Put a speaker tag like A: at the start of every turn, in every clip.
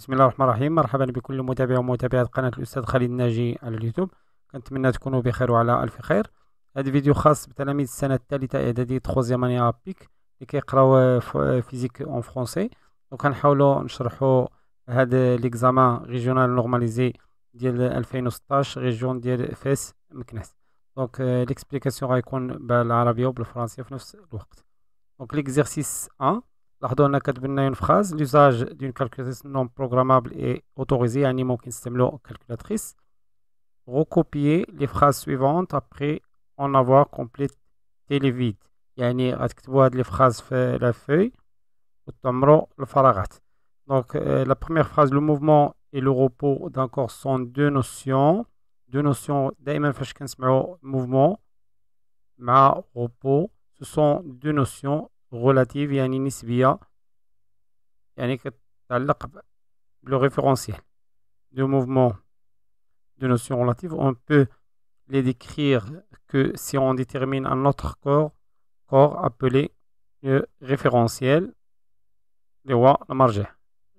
A: بسم الله الرحمن الرحيم مرحبا بكل متابعي ومتابعات قناة الأستاذ خالد الناجي على اليوتيوب كنتمنى تكونوا بخير وعلى ألف خير هذا فيديو خاص بتلاميذ السنة الثالثة إعدادية اني بيك اللي كيقراو فيزيك أون فرونسي وكنحاولوا نشرحوا هذا ليكزامان ريجيونال نورماليزي ديال 2016 ريجيون ديال فاس مكناس دونك ليكسبليكاسيون آه، غيكون بالعربية وبالفرنسية في نفس الوقت دونك ليكزيرسيس 1 L'ordonnateur donne une phrase. L'usage d'une calculatrice non programmable est autorisé à qui sait mélodocalculatrice. Recopiez les phrases suivantes après en avoir complété les vides. Il y a une activité les phrases sur la feuille. le Donc euh, la première phrase le mouvement et le repos d'encore sont deux notions deux notions d'aimer mouvement ma repos ce sont deux notions Relative, il y a une nisbia, il y a le référentiel de mouvement de notion relative. On peut les décrire que si on détermine un autre corps, corps appelé le référentiel, le roi, la marge.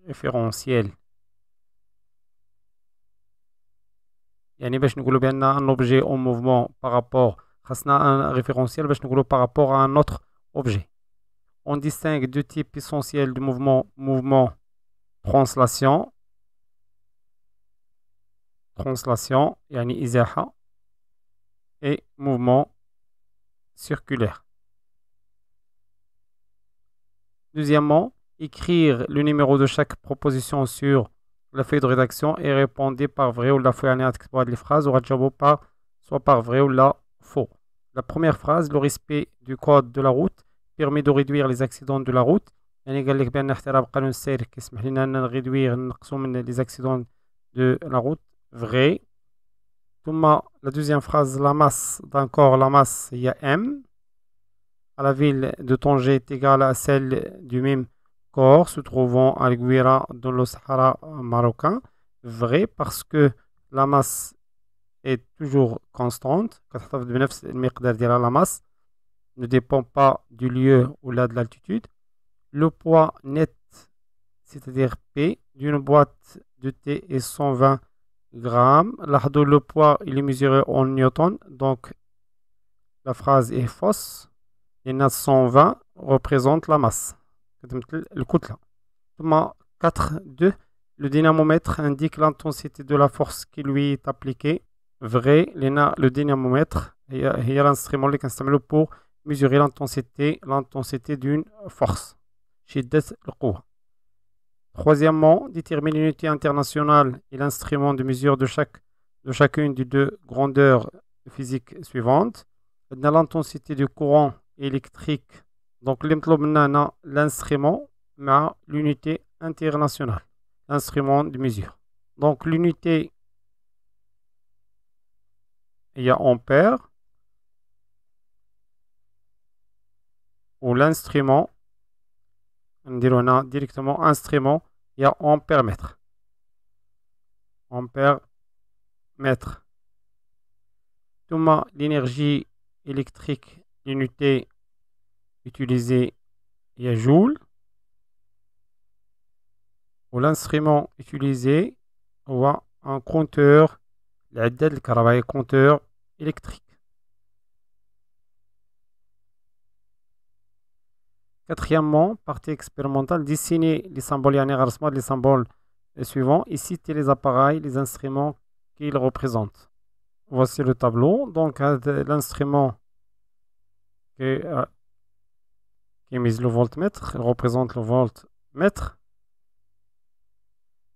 A: Référentiel. Il y a un objet en mouvement par rapport à un référentiel, par rapport à un autre objet on distingue deux types essentiels de mouvement mouvement translation translation et mouvement circulaire deuxièmement écrire le numéro de chaque proposition sur la feuille de rédaction et répondre par vrai ou la feuille les phrases ou par soit par vrai ou la faux la première phrase le respect du code de la route permet de réduire les accidents de la route. cest les accidents de la route. Vrai. La deuxième phrase. La masse d'un corps, la masse il y a m, à la ville de Tanger est égale à celle du même corps se trouvant à Guira dans le Sahara marocain. Vrai, parce que la masse est toujours constante. la masse dépend pas du lieu ou là de l'altitude. Le poids net, c'est-à-dire P, d'une boîte de thé est 120 grammes. Le poids, il est mesuré en newton, donc la phrase est fausse. Les 120 représente la masse. Le là. 4, Le dynamomètre indique l'intensité de la force qui lui est appliquée. Vrai, le dynamomètre, il y a l'instrument qui pour mesurer l'intensité, l'intensité d'une force. Troisièmement, déterminer l'unité internationale et l'instrument de mesure de, chacune des deux grandeurs physiques suivantes. L'intensité du courant électrique. Donc, l'instrument, mais l'unité internationale, l'instrument de mesure. Donc, l'unité, il y ampère. ou l'instrument on a directement instrument il y a ampère mètre ampère mètre monde l'énergie électrique l'unité utilisée il y a joule ou l'instrument utilisé ou un compteur de travail, compteur électrique Quatrièmement, partie expérimentale, dessiner les symboles et les symboles suivants Ici, c'est les appareils, les instruments qu'ils représentent. Voici le tableau. Donc, l'instrument euh, qui, mise le voltmètre, il représente le voltmètre.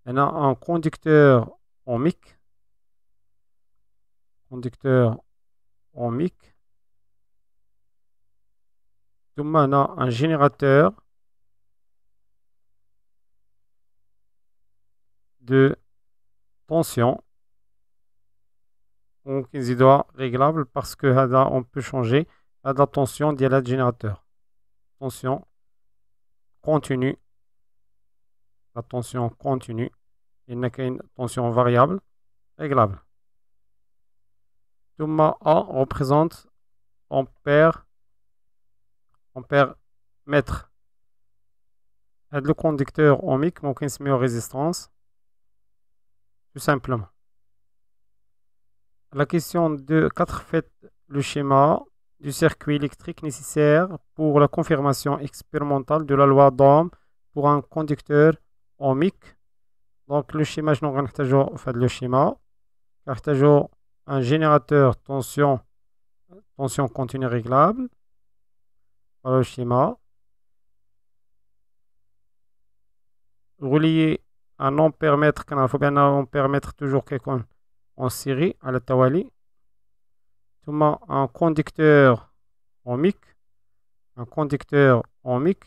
A: On a un conducteur ohmique. Conducteur ohmique le a un générateur de tension. Donc il doit réglable parce que on peut changer la tension la générateur. Tension continue. La tension continue. Il n'y a qu'une tension variable réglable. Tout A représente ampère on perd le conducteur ohmique on donc une résistance, tout simplement la question de 4 fait le schéma du circuit électrique nécessaire pour la confirmation expérimentale de la loi d'Ohm pour un conducteur ohmique. Donc le schéma, je n'en faire le schéma. un générateur tension, tension continue réglable le schéma. relié à non permettre il faut non permettre toujours quelqu'un en série à monde tout un conducteur ohmique un conducteur ohmique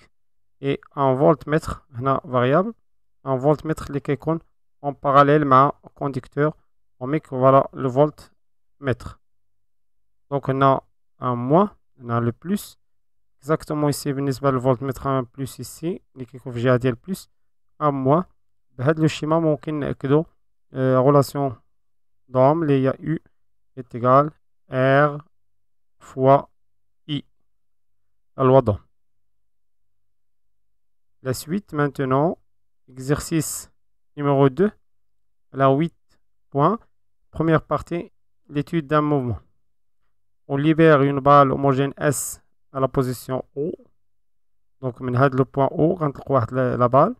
A: et un voltmètre هنا variable un voltmètre les en parallèle un conducteur ohmique voilà le voltmètre donc on a un moins on a le plus exactement ici mettre un plus ici plus à dire plus à moi le schéma schéma لو شيما ممكن relation ريلاسيون il y a U à R fois I d'homme. La suite maintenant, exercice numéro 2, la 8 points, première partie, l'étude d'un mouvement. On libère une balle homogène S à la position O donc on le le point O, on a la balle.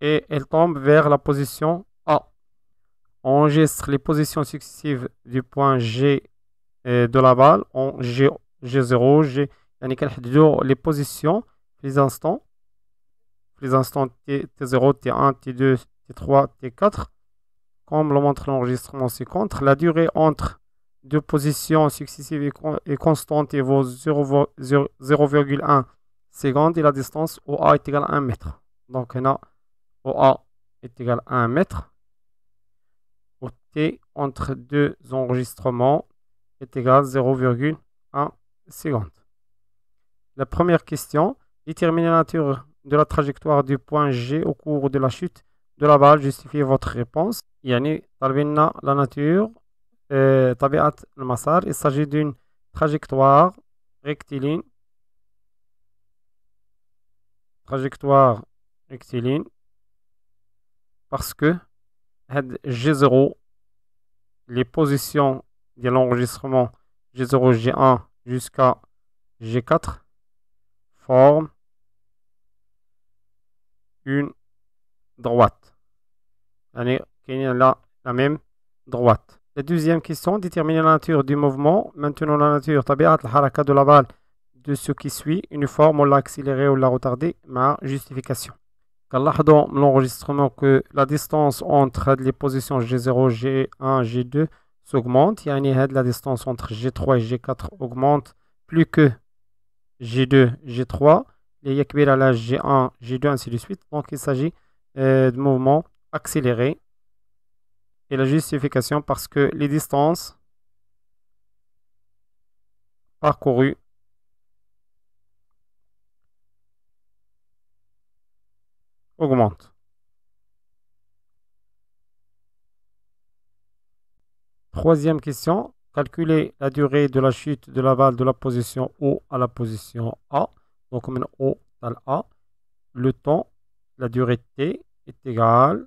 A: et elle tombe vers la position A. On enregistre les positions successives du point G euh, de la balle On G, G0, G. Les positions, les instants, les instants T, 0 T1, T2, T3, T4, comme le montre l'enregistrement, c'est contre. La durée entre deux positions successives et constantes et vaut 0,1 seconde et la distance OA est égale à 1 mètre. Donc a OA est égal à 1 mètre. OT entre deux enregistrements est égal à 0,1 seconde. La première question, déterminer la nature de la trajectoire du point G au cours de la chute de la balle. Justifiez votre réponse. Yani, la nature le il s'agit d'une trajectoire rectiligne trajectoire rectiligne parce que G0 les positions de l'enregistrement G0 G1 jusqu'à G4 forment une droite. يعني même droite. La deuxième question, déterminer la nature du mouvement. Maintenant, la nature, tabiat, la de la balle, de ce qui suit, une forme, on l'a accéléré ou l'a retardé, ma justification. Dans l'enregistrement que la distance entre les positions G0, G1, G2 s'augmente. La distance entre G3 et G4 augmente plus que G2, G3. Les Yakbir à la G1, G2, ainsi de suite. Donc il s'agit euh, de mouvements accélérés et la justification parce que les distances parcourues augmentent. Troisième question, calculer la durée de la chute de l'aval de la position O à la position A, donc O à A, le temps, la durée T est égale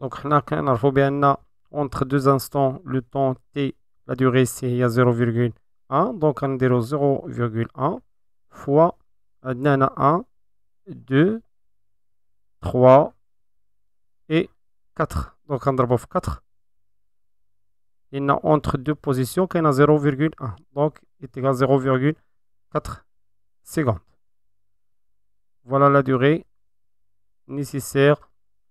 A: donc, on bien entre deux instants, le temps t, la durée c'est 0,1. Donc, on euh, a 0,1 fois 1, 2, 3 et 4. Donc, on a 4. Il y a entre deux positions qu'il 0,1. Donc, il est égal à 0,4 secondes. Voilà la durée nécessaire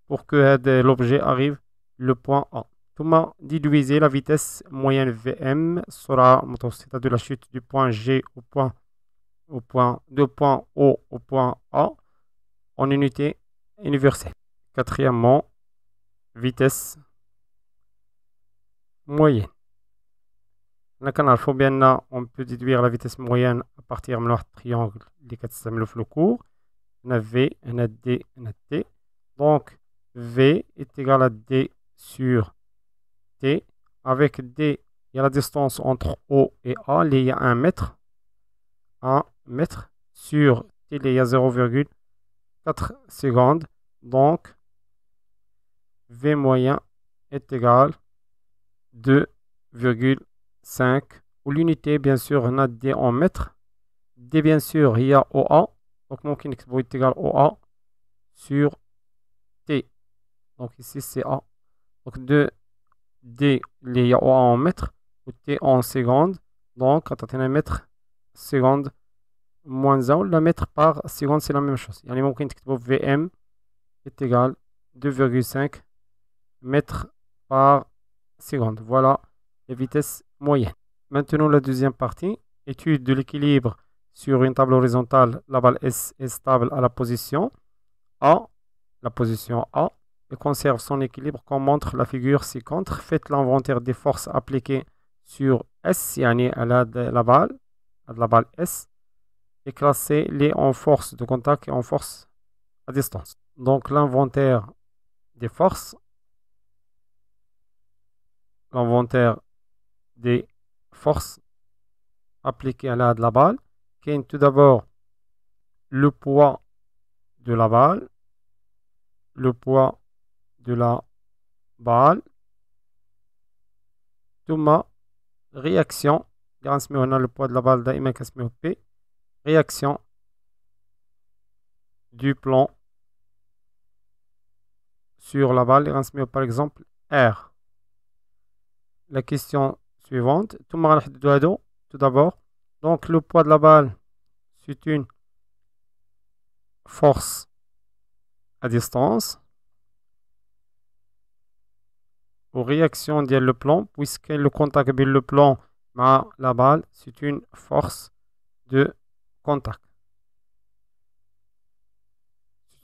A: pour que l'objet arrive le point A. Comment déduisez la vitesse moyenne VM sera de la chute du point G au point au point de point O au point A en unité universelle. Quatrièmement, vitesse moyenne. Faut bien on peut déduire la vitesse moyenne à partir de notre triangle des 4 le cours. On a V, on a D, on a T. Donc, V est égal à D sur T. Avec D, il y a la distance entre O et A, il y a 1 mètre. 1 mètre sur T, il y a 0,4 secondes. Donc, V moyen est égal à 2,5. Ou l'unité, bien sûr, on a D en mètres. D, bien sûr, il y a OA. Donc, mon est égal à OA sur T. Donc ici, c'est A. Donc 2 D, les A en mètres, ou T en seconde. Donc, 49 mètres seconde moins 1 le mètre par seconde c'est la même chose Il y a يعني qui تكتبوا VM est égal 2,5 mètres par seconde voilà les vitesse moyenne maintenant la deuxième partie étude de l'équilibre sur une table horizontale la balle S est stable à la position A la position A et conserve son équilibre comme montre la figure ci-contre. Faites l'inventaire des forces appliquées sur S, Si l'aide de la balle, la balle S, et classez les en force de contact et en force à distance. Donc l'inventaire des forces, l'inventaire des forces appliquées à la de la balle, qui est tout d'abord le poids de la balle, le poids la balle. Tout ma réaction. On a le poids de la balle d'Aïma P. Réaction du plan sur la balle. Par exemple, R. La question suivante. Tout d'abord. Donc, le poids de la balle, c'est une force à distance aux réactions de le plan puisque le contact le plan plomb m'a la c'est une une force de contact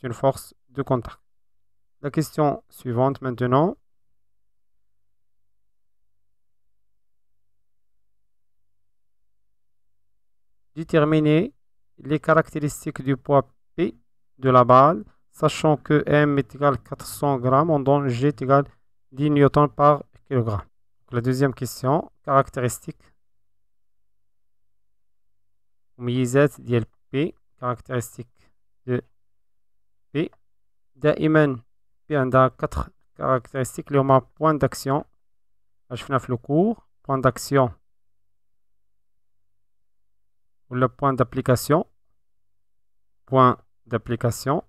A: une une force de contact La question suivante maintenant. Déterminer les caractéristiques du poids P de la balle, sachant que M est égal à 400 g, on donne G est égal 10 newtons par kilogramme. La deuxième question caractéristique. Milizet dit p caractéristique de p. Delta m p quatre caractéristiques. Le point d'action. Je finis le cours. Point d'action. Ou le point d'application. Point d'application.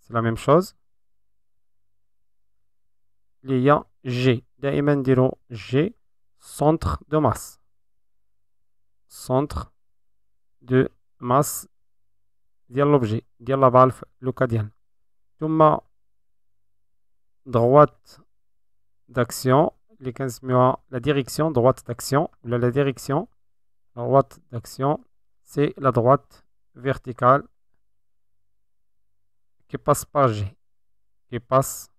A: C'est la même chose. L'IA G, g centre de masse. Centre de masse, de l'objet, de la valve leucadiane. Tout ma droite d'action, les 15 la direction, droite d'action, la direction, droite d'action, c'est la droite verticale qui passe par G, qui passe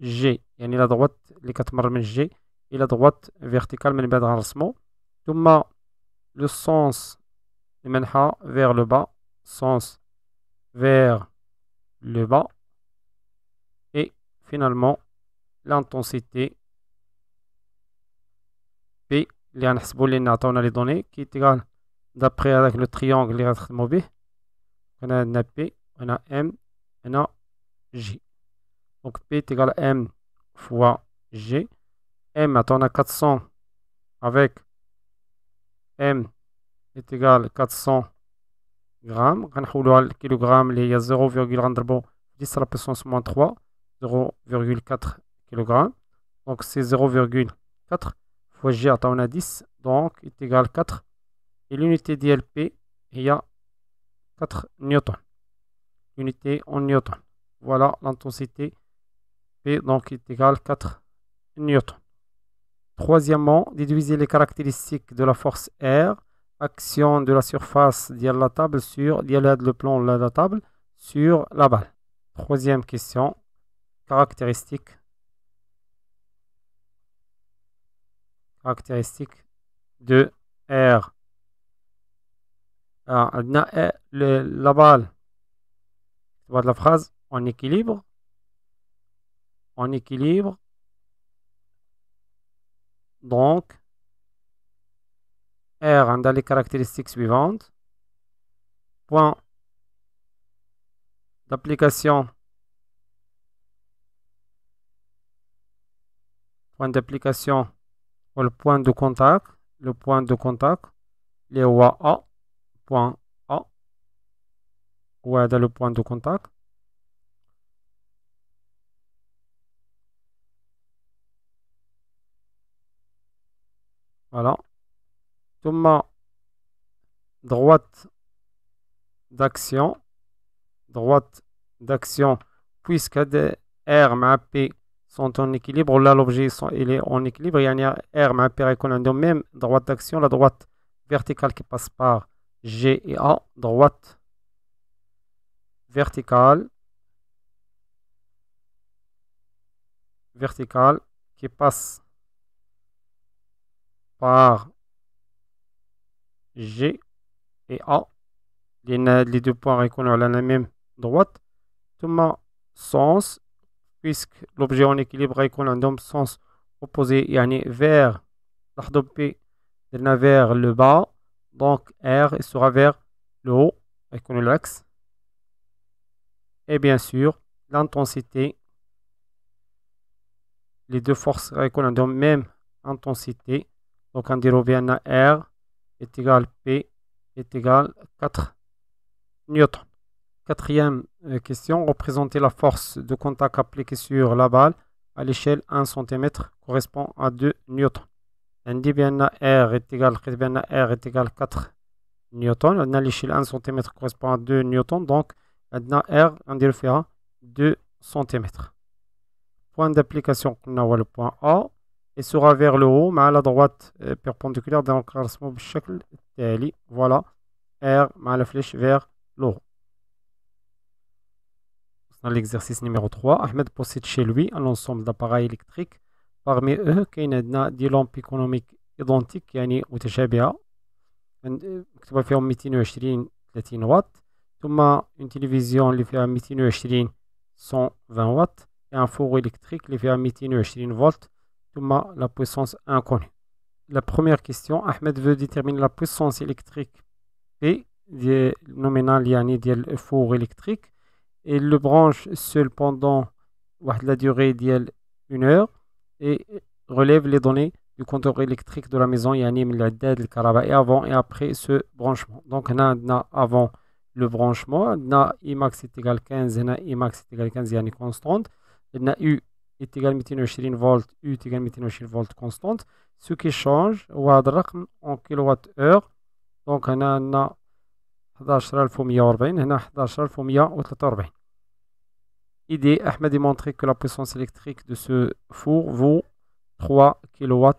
A: g. Il la droite, les quatre g, et la droite verticale, le sens, le le sens, sens, le sens, le sens, vers le bas, le sens, l'intensité P. le sens, le le sens, le sens, le le triangle le le donc P est égal à M fois G. M, attends, on a 400 avec M est égal à 400 grammes. Il y اللي هي 0, غنضربو 10 à la puissance moins 3 0,4 kg. Donc c'est 0,4 fois G, attends, on a 10, donc est égal à 4. Et l'unité d'ILP, il y a 4 newtons. Unité en newtons. Voilà l'intensité donc est égal à 4 newtons. Troisièmement, déduisez les caractéristiques de la force R, action de la surface de la table sur le plan de la table sur la balle. Troisième question, caractéristiques caractéristique de R. Alors, ah, la balle, de la phrase en équilibre en équilibre. Donc, R dans les caractéristiques suivantes. Point d'application. Point d'application pour le point de contact. Le point de contact. Les A. Point A. ou est le point de contact. Voilà. Thomas, droite d'action. Droite d'action. Puisque R et P sont en équilibre, là l'objet est en équilibre, il y a R مع P même droite d'action, la droite verticale qui passe par G et A, droite verticale, verticale qui passe par G et A. Les deux points réconnus à la même droite. Tout ma sens, puisque l'objet en équilibre réconnu a un sens opposé, yani vers P, vers le bas. Donc R sera vers le haut, réconnu l'axe. Et bien sûr, l'intensité. Les deux forces réconnues ont la même intensité. Donc on dit bien à R est égal P est égal 4 newtons. Quatrième euh, question, représenter la force de contact appliquée sur la balle à l'échelle 1 cm correspond à 2 N. On dit bien R est égal R est égal 4 newtons. On a l'échelle 1 cm correspond à 2 N. Donc, on a R, on dit 2 cm. Point d'application, on a le point A et sera vers le haut à la droite euh, perpendiculaire donc رسمه بالشكل التالي voilà R مع la flèche vers le haut dans l'exercice numéro 3 Ahmed possède chez lui un ensemble d'appareils électriques parmi eux il y a كاين عندنا دي لامب ou ايدونتيك يعني متشابهه مكتوبه فيهم 220 30 واط ثم une télévision اللي فيها 220 120 watts et un four électrique اللي فيها 220 watts la puissance inconnue. La première question, Ahmed veut déterminer la puissance électrique P, nominal yani ديال four électrique, et le branche seul pendant la durée d'IL une heure, et relève les données du compteur électrique de la maison anime la le caraba avant et après ce branchement. Donc on a avant le branchement, on a Imax est égal 15, on a Imax est égal 15 yani constante, on a U إت 220 فولت U égale 220 فولت كونستانت en Donc, هنا عندنا 11140 هنا 11143 Idée, Ahmed que la puissance électrique de ce four vaut 3 kWh.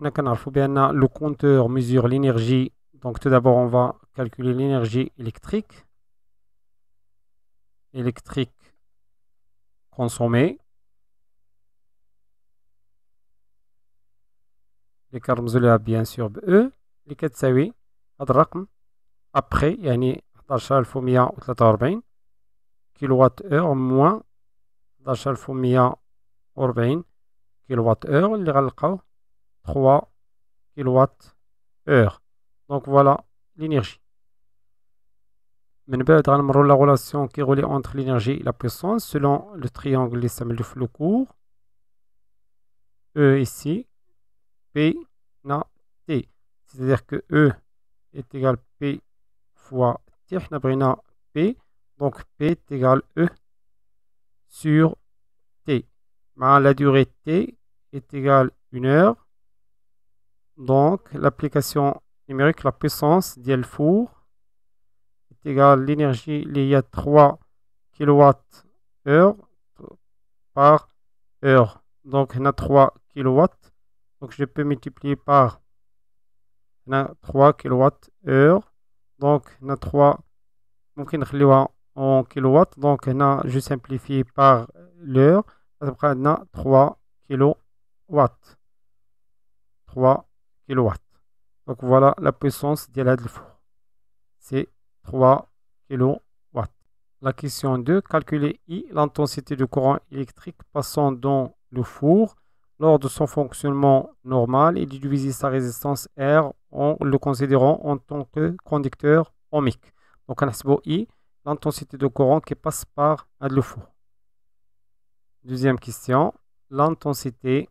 A: Le compteur mesure l'énergie. Donc tout d'abord, on va calculer l'énergie électrique. Électrique consommée. Les karmzoléas, bien sûr, E. Les ketsawi, après, il y a ou moins un il y a Donc, voilà l'énergie. Nous on voir la relation qui est entre l'énergie et la puissance selon le triangle de de flou court. E ici. P, na, T. C'est-à-dire que E est égal à P fois T, P. Donc P est égal à E sur T. La durée T est égale une heure. Donc l'application numérique, la puissance d'Elfour est égale à l'énergie liée à 3 kWh par heure. Donc on a 3 kWh donc je peux multiplier par 3 kWh. Donc on a 3 en Donc je simplifie par l'heure. Après 3 kW. 3 kW. Donc voilà la puissance de la four. C'est 3 kW. La question 2, calculer I, l'intensité du courant électrique passant dans le four lors de son fonctionnement normal et divise sa résistance R en le considérant en tant que conducteur ohmique. Donc, on a I, l'intensité de courant qui passe par le four. Deuxième question, l'intensité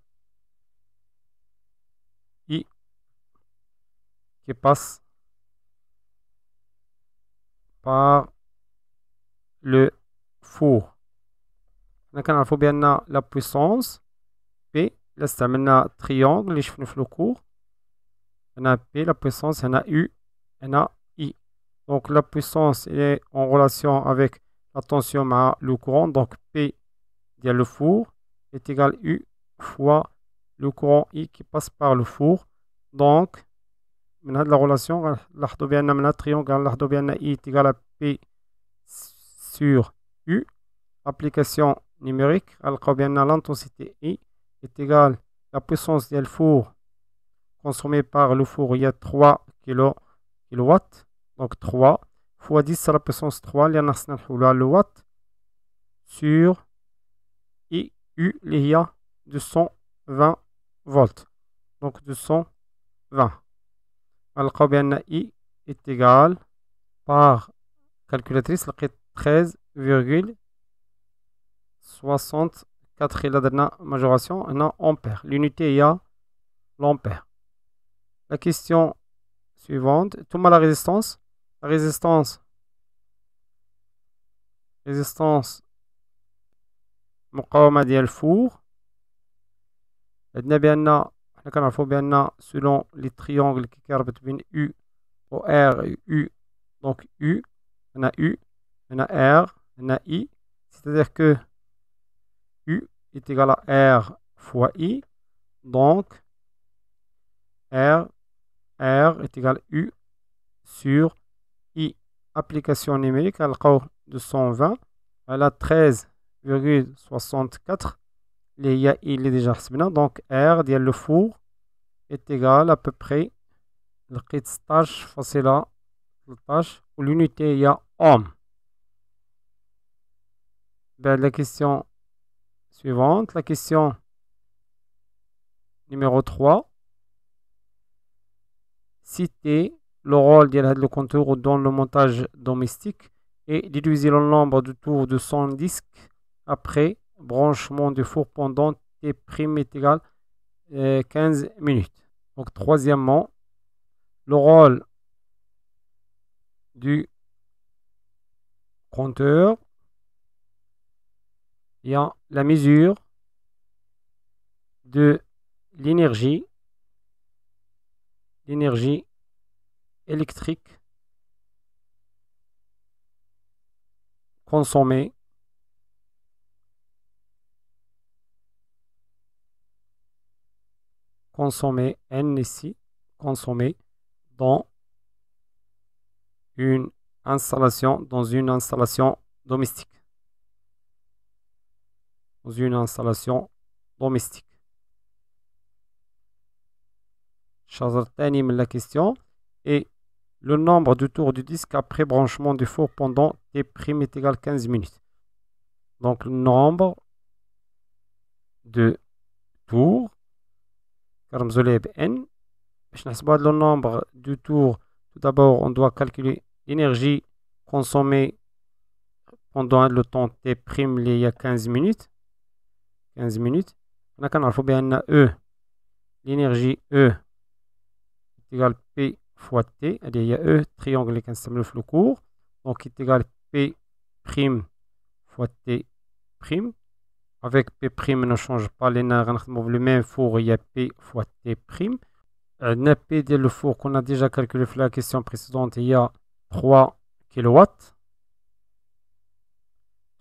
A: I qui passe par le four. Donc, on a la puissance c'est un triangle, je dans le cours. On a P, la puissance, on a U, on a I. Donc la puissance est en relation avec la tension à le courant. Donc P via le four est égal à U fois le courant I qui passe par le four. Donc maintenant la relation, l'Ardovienna, triangle on hein, l'Ardovienna, I est égal à P sur U. Application numérique, Alors bien à l'intensité I est égale la puissance du four consommé par le four. Il y a 3 kW. Donc 3 fois 10 à la puissance 3. Le watt sur I, U, il y a 220 volts. Donc 220. Alors, bien I est égal par calculatrice لقيت 13,60 4 et la majoration, on a ampère. L'unité, il y a La question suivante tout le monde la résistance La résistance, la résistance, je vais vous dire bien four. Je vais bien dire selon les triangles qui sont U, O, R, U. Donc, U, on a U, on a R, on a I. C'est-à-dire que U est égal à R fois I. Donc, R, R est égal à U sur I. Application numérique, de 220, à la 13,64. Les il est déjà Donc, R, dit le four, est égal à peu près le c'est la tâche, où l'unité est ohm. Ben, la question question Suivante, la question numéro 3. Citer le rôle de le dans le montage domestique et déduisez le nombre de tours de son disque après branchement du four pendant T' est égal 15 minutes. Donc, troisièmement, le rôle du compteur la mesure de l'énergie, l'énergie électrique consommée consommée N ici consommée dans une installation dans une installation domestique une installation domestique. la question et le nombre de tours du disque après branchement du four pendant T' est égal 15 minutes. Donc le nombre de tours, n. Le nombre de tours, tout d'abord, on doit calculer l'énergie consommée pendant le temps T' il y a 15 minutes. 15 minutes on a qu'à bien E l'énergie E est égale P fois T il y a E triangle qui est le cours donc il est égal P prime fois T prime avec P prime ne change pas les nerfs le même four il y a P fois T prime un P dès le four qu'on a déjà calculé dans la question précédente il y a 3 kW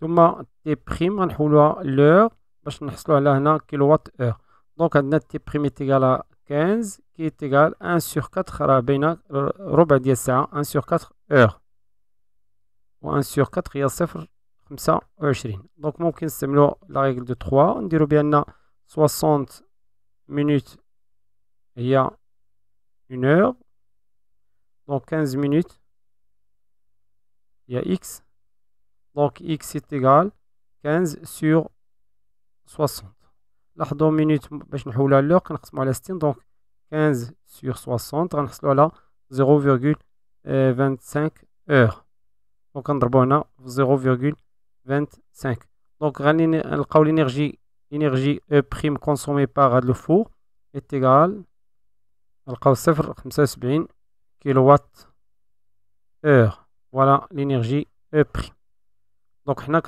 A: donc T prime on l'heure donc, notre prime est égal à 15 qui est égal à 1 sur 4 à 1 sur 4 heures 1 sur 4 et à 7 comme ça. Donc, mon 15 la règle de 3. On dirait bien 60 minutes il y a une heure donc 15 minutes il y a x donc x est égal à 15 sur. 60. L'arbre minutes, minute, je vais vous laisser 15 sur 60, 0,25 heures. Donc, on va avoir 0,25. Donc, l'énergie e prime consommée par le four est égale à kW heure. Voilà l'énergie e prime. Donc, on a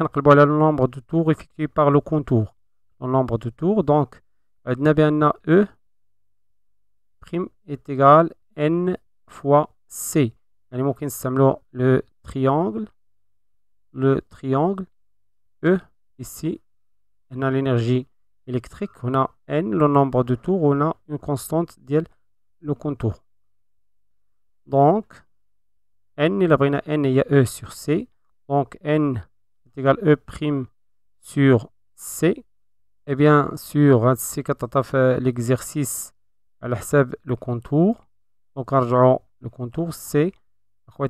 A: le nombre de tours effectués par le contour le nombre de tours. Donc, euh, E prime est égal N fois C. يعني ممكن le triangle le triangle E ici on a l'énergie électrique on a N le nombre de tours on a une constante ديال le contour donc N il a N il y a E sur C donc N est égal E prime sur C et eh bien sûr, l'exercice à e le contour. Donc, le contour, c'est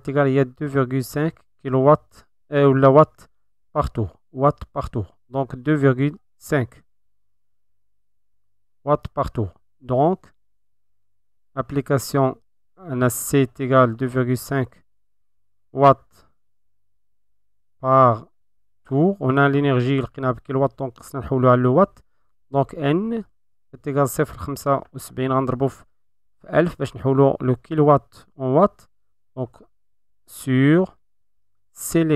A: égal il 2,5 kW ou la watt par tour. Watt par tour. Donc 2,5 watts par tour. Donc, application c est égal 2,5 watts par on a l'énergie, donc le donc N est égal à 0,75 غنضربو في 1000 باش نحولو le kilowatt en watts donc sur cest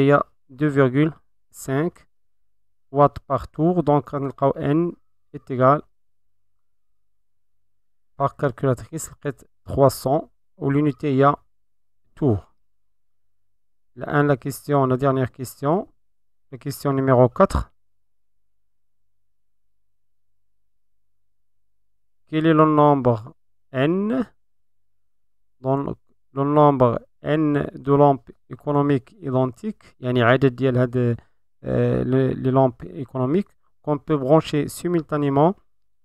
A: 2,5 watts par tour donc a N est égal par calculatrice 300 ou l'unité il tour. la question, la dernière question question numéro 4. Quel est le nombre n dans le nombre n de lampes économiques identiques يعني عدد ديال هاد les lampes économiques qu'on peut brancher simultanément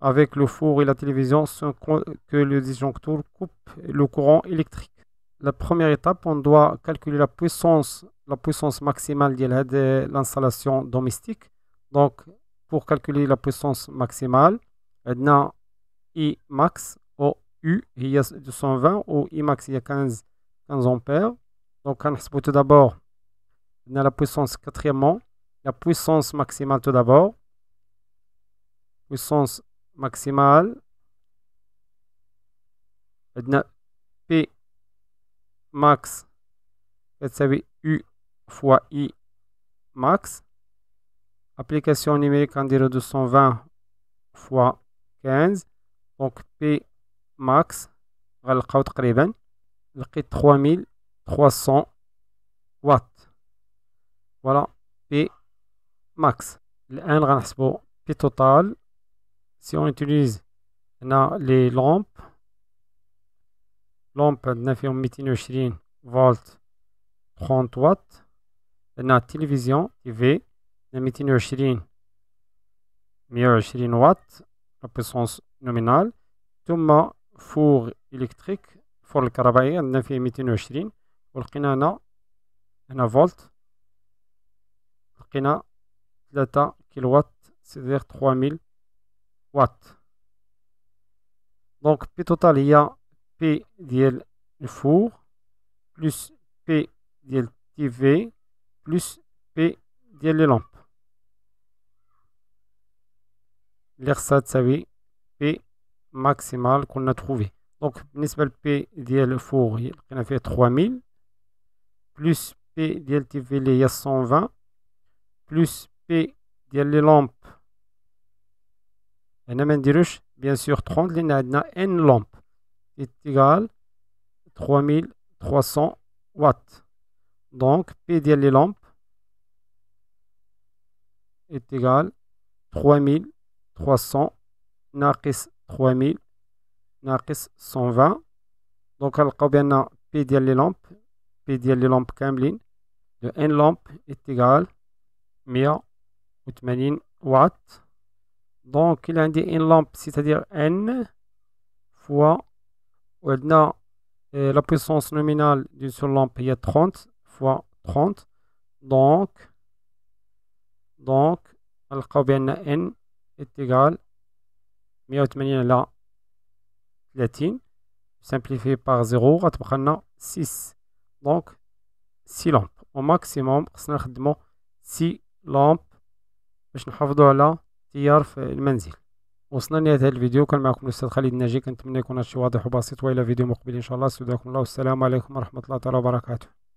A: avec le four et la télévision sans que le disjoncteur coupe le courant électrique. La première étape, on doit calculer la puissance la puissance maximale de l'installation domestique. Donc, pour calculer la puissance maximale, on a I max ou U, il y a 220, ou I max, il y a 15, 15 ampères. Donc, on a tout d'abord la puissance quatrièmement, la puissance maximale tout d'abord. Puissance maximale, on a P max, ça U fois I max. Application numérique en direct de fois 15. Donc P max, 3 3300 watts. Voilà P max. va P total. Si on utilise les lampes lampes de فيهم 30 watts la télévision, TV, la météo la puissance nominale, tout four électrique, le four la le four électrique, le four électrique, le four électrique, le four électrique, p four électrique, p le plus P, les lampes. L'air ça, tu P maximal qu'on a trouvé. Donc, nous avons P, DLL four, on a fait 3000. Plus P, TV, il y a 120. Plus P, les lampes. a même dit, bien sûr, 30 y en a une lampe. C'est égal à 3300 watts. Donc, P est égal 3300 3000 120. Donc, elle P des les lampes, P les lampes de N lampe est égal 180 watts. Donc, il dit N lampe, c'est-à-dire N fois, euh, la puissance nominale d'une seule lampe est 30. fois 30 donc donc نلقاو بأن n إتيكال 180 على 30 simplifié par 0 غتبقى لنا 6 دونك 6 لامب او ماكسيموم خصنا نخدمو 6 لامب باش نحافظو على تيار في المنزل وصلنا لنهاية هذا الفيديو كان معكم الأستاذ خالد الناجي كنتمنى يكون هادشي واضح وبسيط وإلى فيديو مقبل إن شاء الله استودعكم الله والسلام عليكم ورحمة الله تعالى وبركاته